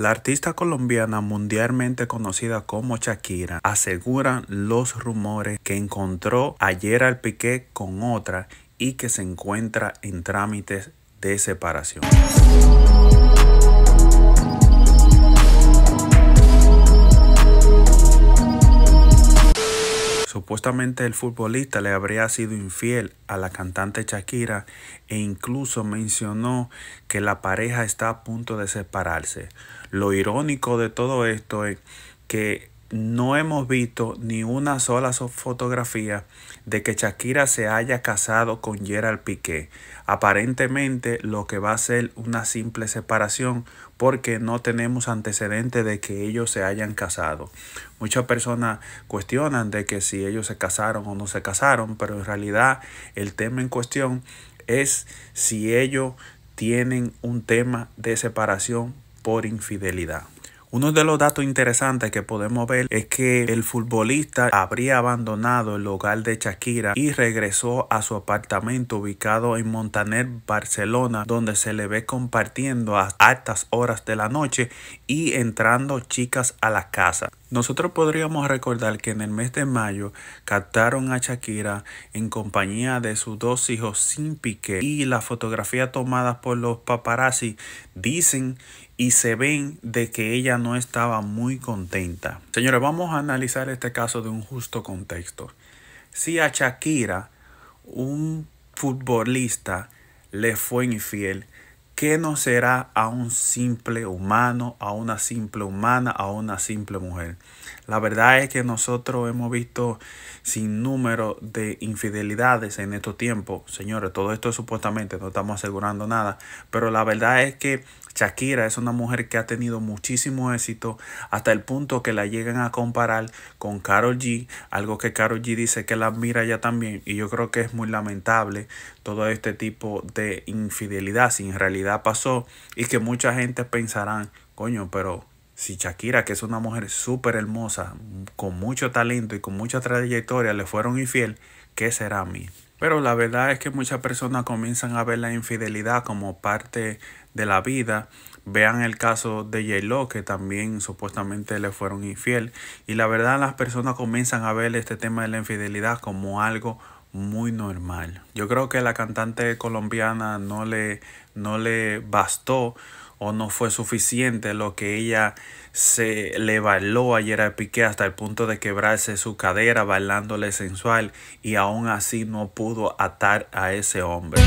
La artista colombiana mundialmente conocida como Shakira asegura los rumores que encontró ayer al Piqué con otra y que se encuentra en trámites de separación. Supuestamente el futbolista le habría sido infiel a la cantante Shakira e incluso mencionó que la pareja está a punto de separarse. Lo irónico de todo esto es que no hemos visto ni una sola fotografía de que Shakira se haya casado con Gerald Piqué. Aparentemente lo que va a ser una simple separación porque no tenemos antecedentes de que ellos se hayan casado. Muchas personas cuestionan de que si ellos se casaron o no se casaron, pero en realidad el tema en cuestión es si ellos tienen un tema de separación por infidelidad. Uno de los datos interesantes que podemos ver es que el futbolista habría abandonado el hogar de Shakira y regresó a su apartamento ubicado en Montaner, Barcelona, donde se le ve compartiendo a altas horas de la noche y entrando chicas a la casa. Nosotros podríamos recordar que en el mes de mayo captaron a Shakira en compañía de sus dos hijos sin pique y las fotografías tomadas por los paparazzi dicen y se ven de que ella no estaba muy contenta. Señores, vamos a analizar este caso de un justo contexto. Si a Shakira, un futbolista, le fue infiel, ¿qué no será a un simple humano, a una simple humana, a una simple mujer? La verdad es que nosotros hemos visto sin número de infidelidades en estos tiempos. Señores, todo esto supuestamente no estamos asegurando nada, pero la verdad es que Shakira es una mujer que ha tenido muchísimo éxito hasta el punto que la llegan a comparar con Carol G, algo que Carol G dice que la admira ya también y yo creo que es muy lamentable todo este tipo de infidelidad si en realidad pasó y que mucha gente pensarán, coño, pero si Shakira, que es una mujer súper hermosa, con mucho talento y con mucha trayectoria, le fueron infiel, será mí. Pero la verdad es que muchas personas comienzan a ver la infidelidad como parte de la vida. Vean el caso de j que también supuestamente le fueron infiel. Y la verdad las personas comienzan a ver este tema de la infidelidad como algo muy normal. Yo creo que la cantante colombiana no le, no le bastó o no fue suficiente lo que ella se le bailó ayer a Piqué hasta el punto de quebrarse su cadera bailándole sensual y aún así no pudo atar a ese hombre.